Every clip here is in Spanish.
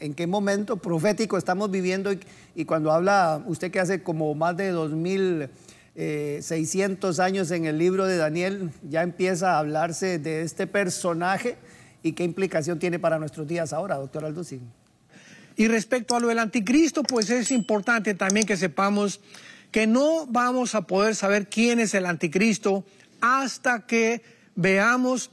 en qué momento profético estamos viviendo y, cuando habla usted que hace como más de 2600 eh, años en el libro de Daniel, ya empieza a hablarse de este personaje y qué implicación tiene para nuestros días ahora, doctor Alducin. Y respecto a lo del anticristo, pues es importante también que sepamos que no vamos a poder saber quién es el anticristo hasta que veamos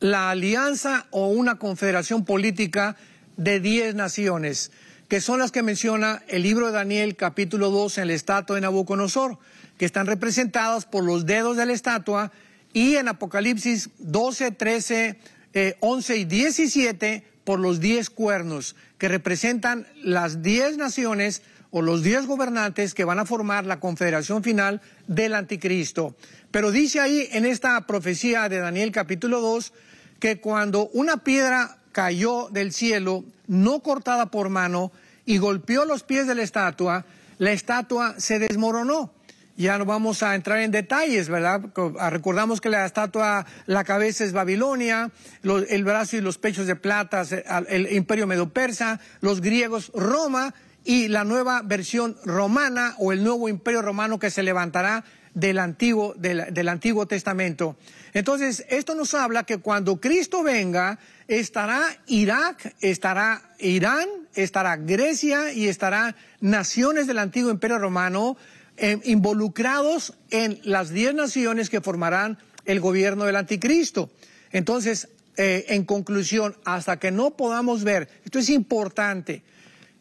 la alianza o una confederación política de diez naciones, que son las que menciona el libro de Daniel capítulo 2 en la estatua de Nabucodonosor, que están representadas por los dedos de la estatua y en Apocalipsis 12, 13, 11 y 17 por los diez cuernos, que representan las diez naciones o los diez gobernantes que van a formar la confederación final del anticristo. Pero dice ahí en esta profecía de Daniel capítulo 2 que cuando una piedra cayó del cielo, no cortada por mano, y golpeó los pies de la estatua, la estatua se desmoronó. Ya no vamos a entrar en detalles, ¿verdad? Ah, recordamos que la estatua, la cabeza es Babilonia, el brazo y los pechos de plata, ah, el imperio medo-persa, los griegos Roma y la nueva versión romana o el nuevo imperio romano que se levantará del Antiguo, del, Antiguo Testamento. Entonces, esto nos habla que cuando Cristo venga, estará Irak, estará Irán, estará Grecia y estará naciones del antiguo imperio romano em, involucrados en las diez naciones que formarán el gobierno del anticristo. Entonces, eh, en conclusión, hasta que no podamos ver, esto es importante,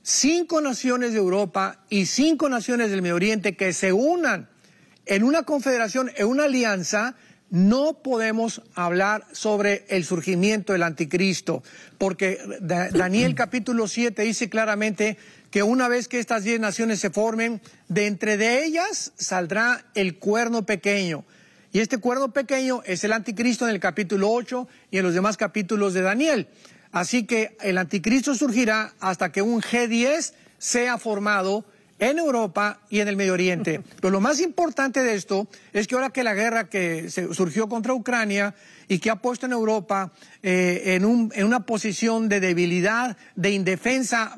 cinco naciones de Europa y cinco naciones del Medio Oriente que se unan en una confederación, en una alianza, no podemos hablar sobre el surgimiento del anticristo, porque Daniel capítulo 7 dice claramente que una vez que estas diez naciones se formen, de entre de ellas saldrá el cuerno pequeño. Y este cuerno pequeño es el anticristo en el capítulo 8 y en los demás capítulos de Daniel. Así que el anticristo surgirá hasta que un G10 sea formado en Europa y en el Medio Oriente. Pero lo más importante de esto es que ahora que la guerra que se surgió contra Ucrania y que ha puesto en Europa eh, en, una posición de debilidad, de indefensa,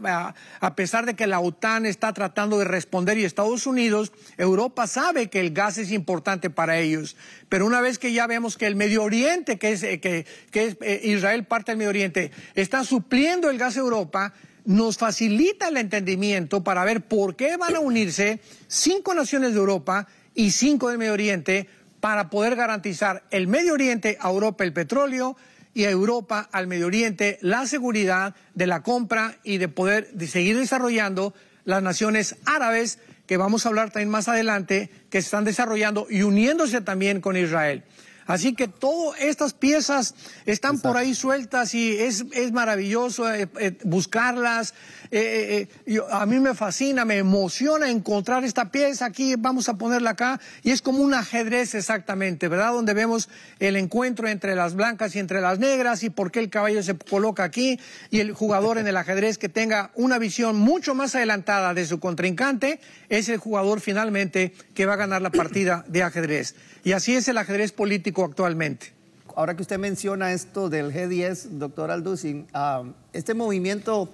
a, pesar de que la OTAN está tratando de responder y Estados Unidos, Europa sabe que el gas es importante para ellos. Pero una vez que ya vemos que el Medio Oriente, que es, eh, eh, Israel parte del Medio Oriente, está supliendo el gas a Europa, nos facilita el entendimiento para ver por qué van a unirse cinco naciones de Europa y cinco del Medio Oriente para poder garantizar el Medio Oriente a Europa el petróleo y a Europa al Medio Oriente la seguridad de la compra y de poder seguir desarrollando las naciones árabes que vamos a hablar también más adelante que están desarrollando y uniéndose también con Israel. Así que todas estas piezas están por ahí sueltas y es, maravilloso eh, eh, buscarlas. Eh, a mí me fascina, me emociona encontrar esta pieza aquí, vamos a ponerla acá. Y es como un ajedrez exactamente, ¿verdad? Donde vemos el encuentro entre las blancas y entre las negras y por qué el caballo se coloca aquí y el jugador en el ajedrez que tenga una visión mucho más adelantada de su contrincante es el jugador finalmente que va a ganar la partida de ajedrez. Y así es el ajedrez político actualmente. Ahora que usted menciona esto del G10, doctor Alducin, ah, este movimiento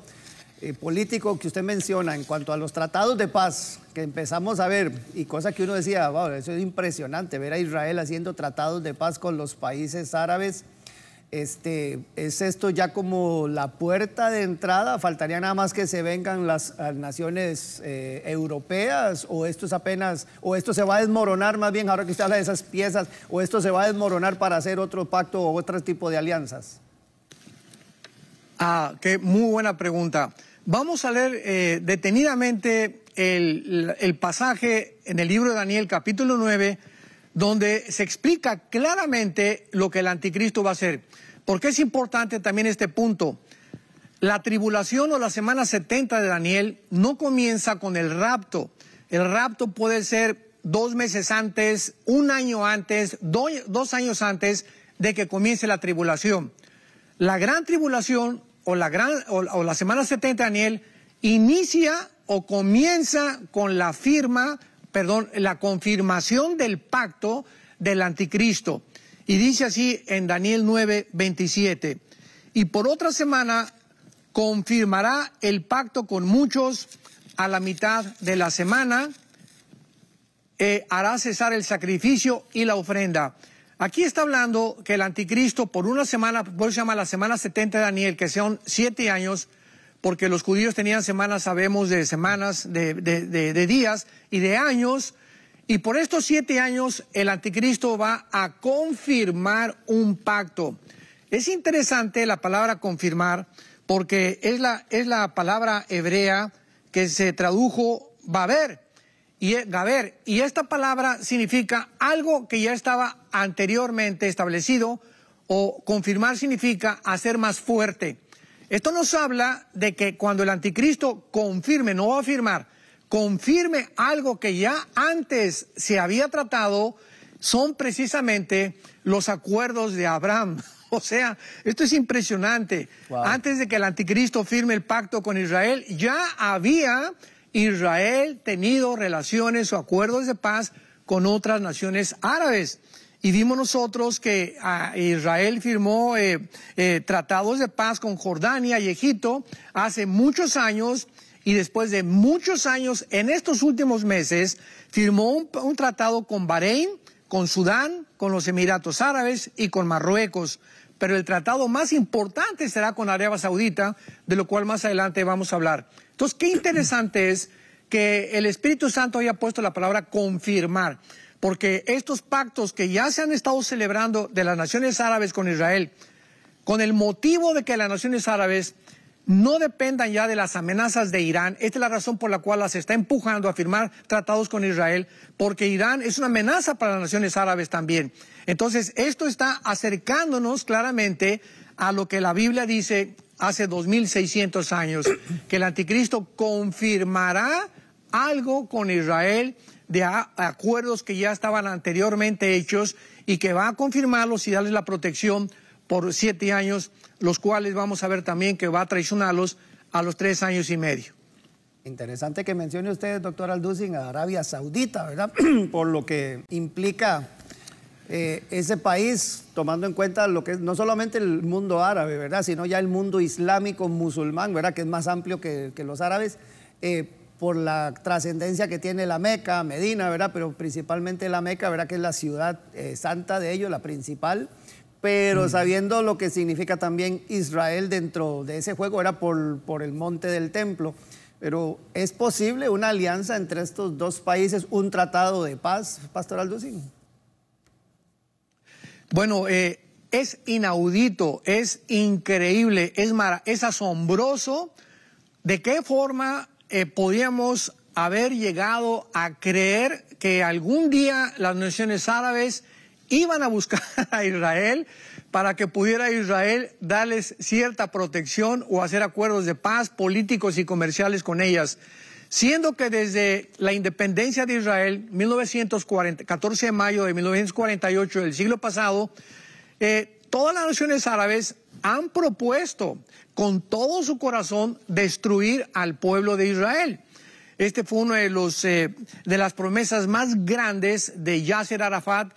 eh, político que usted menciona en cuanto a los tratados de paz que empezamos a ver, y cosa que uno decía, eso es impresionante, ver a Israel haciendo tratados de paz con los países árabes este, ¿Es esto ya como la puerta de entrada? ¿Faltaría nada más que se vengan las, naciones eh, europeas? ¿O esto es apenas, o esto se va a desmoronar más bien ahora que usted habla de esas piezas, o esto se va a desmoronar para hacer otro pacto o otro tipo de alianzas? Ah, qué muy buena pregunta. Vamos a leer eh, detenidamente el, el pasaje en el libro de Daniel, capítulo 9, donde se explica claramente lo que el anticristo va a hacer. Porque es importante también este punto. La tribulación o la semana 70 de Daniel no comienza con el rapto. El rapto puede ser dos meses antes, un año antes, dos años antes de que comience la tribulación. La gran tribulación o la, gran, o, o la semana 70 de Daniel inicia o comienza con la firma perdón, la confirmación del pacto del anticristo. Y dice así en Daniel 9, 27. Y por otra semana confirmará el pacto con muchos a la mitad de la semana, eh, hará cesar el sacrificio y la ofrenda. Aquí está hablando que el anticristo por una semana, por eso se llama la semana 70 de Daniel, que son siete años, porque los judíos tenían semanas, sabemos, de semanas, de, días y de años, y por estos siete años el anticristo va a confirmar un pacto. Es interesante la palabra confirmar porque es la, palabra hebrea que se tradujo Baber. Y, y esta palabra significa algo que ya estaba anteriormente establecido, o confirmar significa hacer más fuerte. Esto nos habla de que cuando el anticristo confirme, no va a afirmar, confirme algo que ya antes se había tratado, son precisamente los acuerdos de Abraham. O sea, esto es impresionante. Antes de que el anticristo firme el pacto con Israel, ya había Israel tenido relaciones o acuerdos de paz con otras naciones árabes y vimos nosotros que ah, Israel firmó eh, eh, tratados de paz con Jordania y Egipto hace muchos años y después de muchos años, en estos últimos meses, firmó un, un tratado con Bahrein, con Sudán, con los Emiratos Árabes y con Marruecos pero el tratado más importante será con Arabia Saudita, de lo cual más adelante vamos a hablar. Entonces, qué interesante es que el Espíritu Santo haya puesto la palabra confirmar porque estos pactos que ya se han estado celebrando de las naciones árabes con Israel, con el motivo de que las naciones árabes no dependan ya de las amenazas de Irán. Esta es la razón por la cual las está empujando a firmar tratados con Israel, porque Irán es una amenaza para las naciones árabes también. Entonces, esto está acercándonos claramente a lo que la Biblia dice hace 2600 años, que el anticristo confirmará algo con Israel de acuerdos que ya estaban anteriormente hechos y que va a confirmarlos y darles la protección por siete años, los cuales vamos a ver también que va a traicionarlos a los tres años y medio. Interesante que mencione usted, doctor Alducin, a Arabia Saudita, ¿verdad? Por lo que implica eh, ese país, tomando en cuenta lo que no solamente el mundo árabe, ¿verdad? Sino ya el mundo islámico musulmán, ¿verdad? Que es más amplio que, los árabes. Eh, por la trascendencia que tiene la Meca, Medina, ¿verdad? Pero principalmente la Meca, ¿verdad? Que es la ciudad eh, santa de ellos, la principal. Pero mm. sabiendo lo que significa también Israel dentro de ese juego, era por, por el monte del templo. Pero ¿es posible una alianza entre estos dos países, un tratado de paz, Pastor Alducín? Bueno, eh, es inaudito, es increíble, es, es asombroso de qué forma eh, podíamos haber llegado a creer que algún día las naciones árabes iban a buscar a Israel para que pudiera Israel darles cierta protección o hacer acuerdos de paz políticos y comerciales con ellas. Siendo que desde la independencia de Israel, 1940, 14 de mayo de 1948 del siglo pasado, eh, todas las naciones árabes han propuesto con todo su corazón destruir al pueblo de Israel. Este fue uno de los eh, de las promesas más grandes de Yasser Arafat,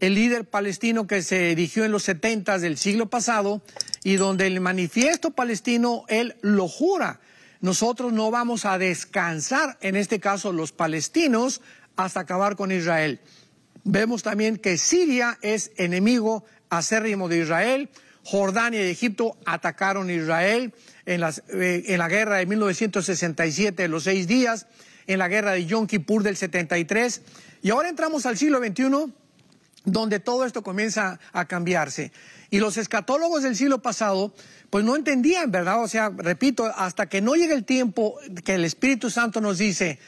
el líder palestino que se erigió en los 70 del siglo pasado y donde el manifiesto palestino él lo jura. Nosotros no vamos a descansar, en este caso los palestinos, hasta acabar con Israel. Vemos también que Siria es enemigo acérrimo de Israel. Jordania y Egipto atacaron Israel en, las, eh, en la guerra de 1967 los seis días, en la guerra de Yom Kippur del 73. Y ahora entramos al siglo XXI donde todo esto comienza a cambiarse. Y los escatólogos del siglo pasado, pues no entendían, ¿verdad? O sea, repito, hasta que no llegue el tiempo que el Espíritu Santo nos dice,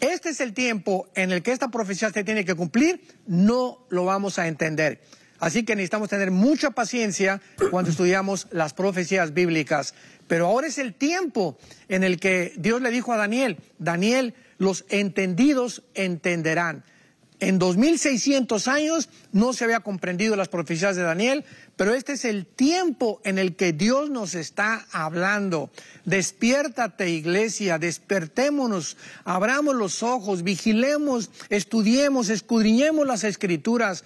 este es el tiempo en el que esta profecía se tiene que cumplir, no lo vamos a entender. Así que necesitamos tener mucha paciencia cuando estudiamos las profecías bíblicas. Pero ahora es el tiempo en el que Dios le dijo a Daniel, Daniel, los entendidos entenderán. En 2600 años no se había comprendido las profecías de Daniel, pero este es el tiempo en el que Dios nos está hablando. Despiértate iglesia, despertémonos, abramos los ojos, vigilemos, estudiemos, escudriñemos las escrituras.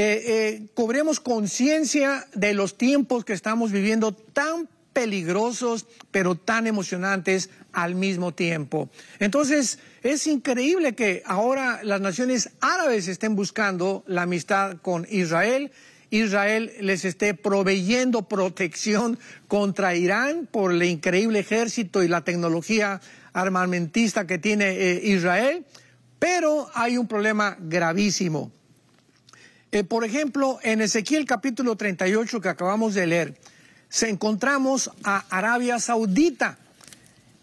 Eh, eh, cobremos conciencia de los tiempos que estamos viviendo tan peligrosos, pero tan emocionantes al mismo tiempo. Entonces, es increíble que ahora las naciones árabes estén buscando la amistad con Israel. Israel les esté proveyendo protección contra Irán por el increíble ejército y la tecnología armamentista que tiene eh, Israel. Pero hay un problema gravísimo. Eh, por ejemplo, en Ezequiel capítulo 38 que acabamos de leer, se encontramos a Arabia Saudita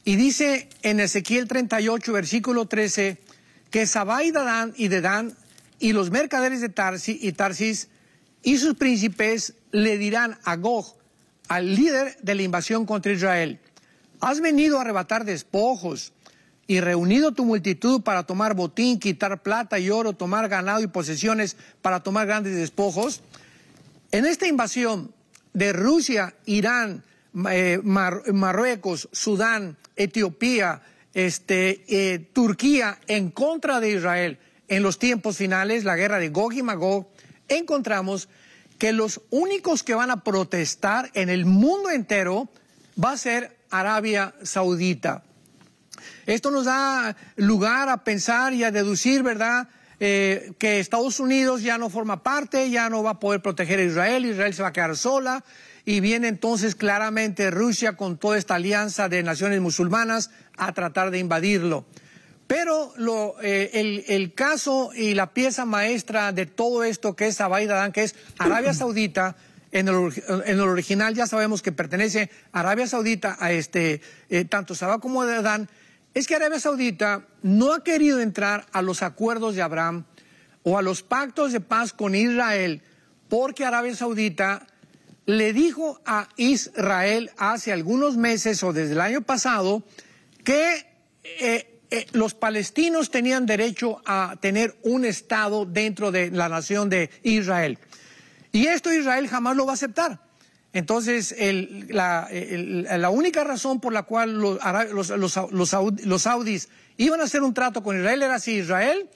y dice en Ezequiel 38, versículo 13, que Sabá y Dadán y Dedán y los mercaderes de Tarsis y Tarsis y sus príncipes le dirán a Gog, al líder de la invasión contra Israel, has venido a arrebatar despojos, y reunido tu multitud para tomar botín, quitar plata y oro, tomar ganado y posesiones para tomar grandes despojos. En esta invasión de Rusia, Irán, eh, Marruecos, Sudán, Etiopía, este, eh, Turquía en contra de Israel en los tiempos finales, la guerra de Gog y Magog, encontramos que los únicos que van a protestar en el mundo entero va a ser Arabia Saudita. Esto nos da lugar a pensar y a deducir, ¿verdad? Eh, que Estados Unidos ya no forma parte, ya no va a poder proteger a Israel, Israel se va a quedar sola y viene entonces claramente Rusia con toda esta alianza de naciones musulmanas a tratar de invadirlo. Pero eh, el, caso y la pieza maestra de todo esto que es y Adán, que es Arabia Saudita, en el, original ya sabemos que pertenece Arabia Saudita, a este, eh, tanto Sabah como Adán, es que Arabia Saudita no ha querido entrar a los acuerdos de Abraham o a los pactos de paz con Israel porque Arabia Saudita le dijo a Israel hace algunos meses o desde el año pasado que eh, eh, los palestinos tenían derecho a tener un Estado dentro de la nación de Israel. Y esto Israel jamás lo va a aceptar. Entonces, la, única razón por la cual los, los, los, saudis iban a hacer un trato con Israel era si Israel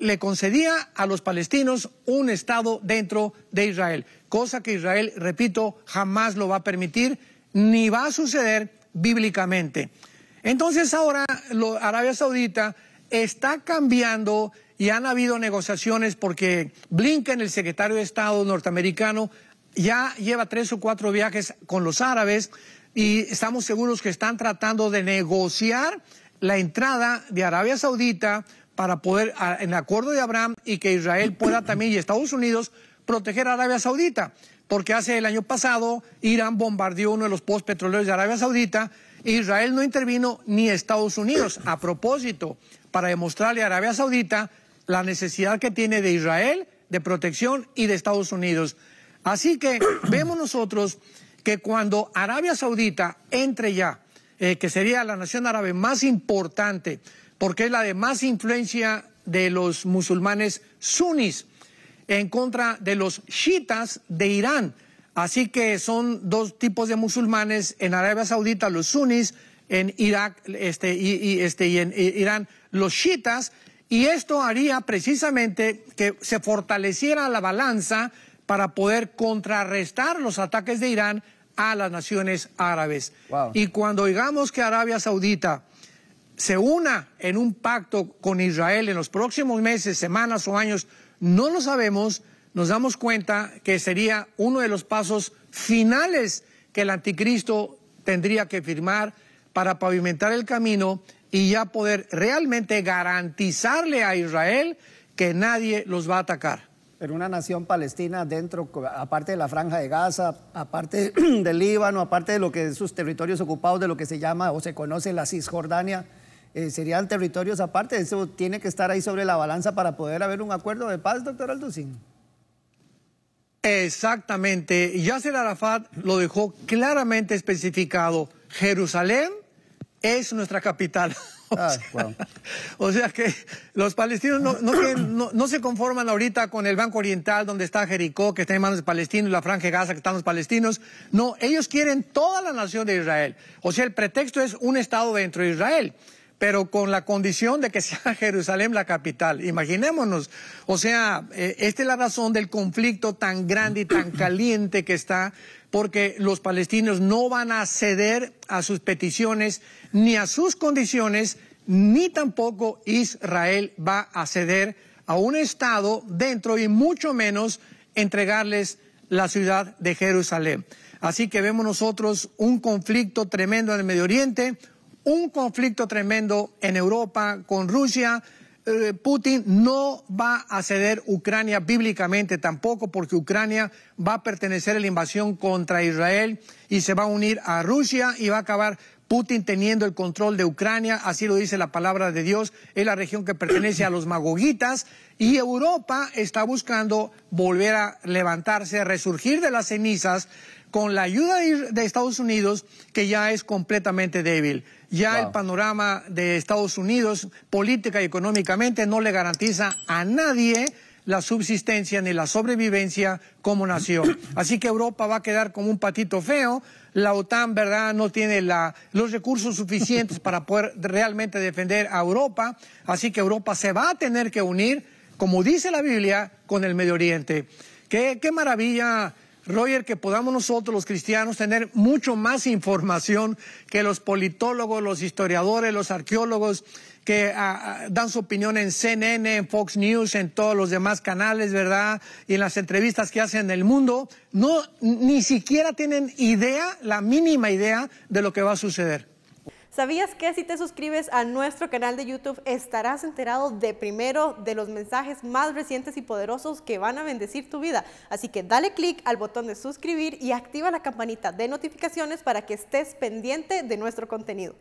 le concedía a los palestinos un Estado dentro de Israel, cosa que Israel, repito, jamás lo va a permitir ni va a suceder bíblicamente. Entonces ahora Arabia Saudita está cambiando y han habido negociaciones porque Blinken, el secretario de Estado norteamericano, ya lleva tres o cuatro viajes con los árabes y estamos seguros que están tratando de negociar la entrada de Arabia Saudita para poder, en acuerdo de Abraham, y que Israel pueda también y Estados Unidos proteger a Arabia Saudita. Porque hace el año pasado Irán bombardeó uno de los post petroleros de Arabia Saudita, e Israel no intervino ni Estados Unidos. A propósito, para demostrarle a Arabia Saudita la necesidad que tiene de Israel, de protección y de Estados Unidos. Así que vemos nosotros que cuando Arabia Saudita entre ya, eh, que sería la nación árabe más importante, porque es la de más influencia de los musulmanes sunnis, en contra de los shitas de Irán. Así que son dos tipos de musulmanes, en Arabia Saudita los sunnis, en Irak este, y, este, y en Irán los shitas. y esto haría precisamente que se fortaleciera la balanza para poder contrarrestar los ataques de Irán a las naciones árabes. Y cuando oigamos que Arabia Saudita se una en un pacto con Israel en los próximos meses, semanas o años, no lo sabemos, nos damos cuenta que sería uno de los pasos finales que el anticristo tendría que firmar para pavimentar el camino y ya poder realmente garantizarle a Israel que nadie los va a atacar pero una nación palestina dentro, aparte de la franja de Gaza, aparte del Líbano, aparte de lo que sus territorios ocupados, de lo que se llama o se conoce la Cisjordania, eh, serían territorios aparte. Eso tiene que estar ahí sobre la balanza para poder haber un acuerdo de paz, doctor Alducín. Exactamente. Yasser Arafat lo dejó claramente especificado. Jerusalén es nuestra capital. Ah, o sea que los palestinos no, se, conforman ahorita con el Banco Oriental, donde está Jericó, que está en manos de palestinos, la Franja Gaza, que están los palestinos. No, ellos quieren toda la nación de Israel. O sea, el pretexto es un Estado dentro de Israel pero con la condición de que sea Jerusalén la capital. Imaginémonos. O sea, eh, esta es la razón del conflicto tan grande y tan caliente que está, porque los palestinos no van a ceder a sus peticiones ni a sus condiciones ni tampoco Israel va a ceder a un Estado dentro y mucho menos entregarles la ciudad de Jerusalén. Así que vemos nosotros un conflicto tremendo en el Medio Oriente, un conflicto tremendo en Europa con Rusia. Eh, Putin no va a ceder Ucrania bíblicamente tampoco porque Ucrania va a pertenecer a la invasión contra Israel y se va a unir a Rusia y va a acabar Putin teniendo el control de Ucrania, así lo dice la palabra de Dios, es la región que pertenece a los magoguitas y Europa está buscando volver a levantarse, a resurgir de las cenizas con la ayuda de Estados Unidos que ya es completamente débil. Ya el panorama de Estados Unidos política y económicamente no le garantiza a nadie la subsistencia ni la sobrevivencia como nación. Así que Europa va a quedar como un patito feo. La OTAN, ¿verdad?, no tiene los recursos suficientes para poder realmente defender a Europa. Así que Europa se va a tener que unir, como dice la Biblia, con el Medio Oriente. qué maravilla Roger, que podamos nosotros los cristianos tener mucho más información que los politólogos, los historiadores, los arqueólogos que ah, ah, dan su opinión en CNN, en Fox News, en todos los demás canales, ¿verdad? Y en las entrevistas que hacen en el mundo, no, ni siquiera tienen idea, la mínima idea de lo que va a suceder. ¿Sabías que si te suscribes a nuestro canal de YouTube estarás enterado de primero de los mensajes más recientes y poderosos que van a bendecir tu vida? Así que dale clic al botón de suscribir y activa la campanita de notificaciones para que estés pendiente de nuestro contenido.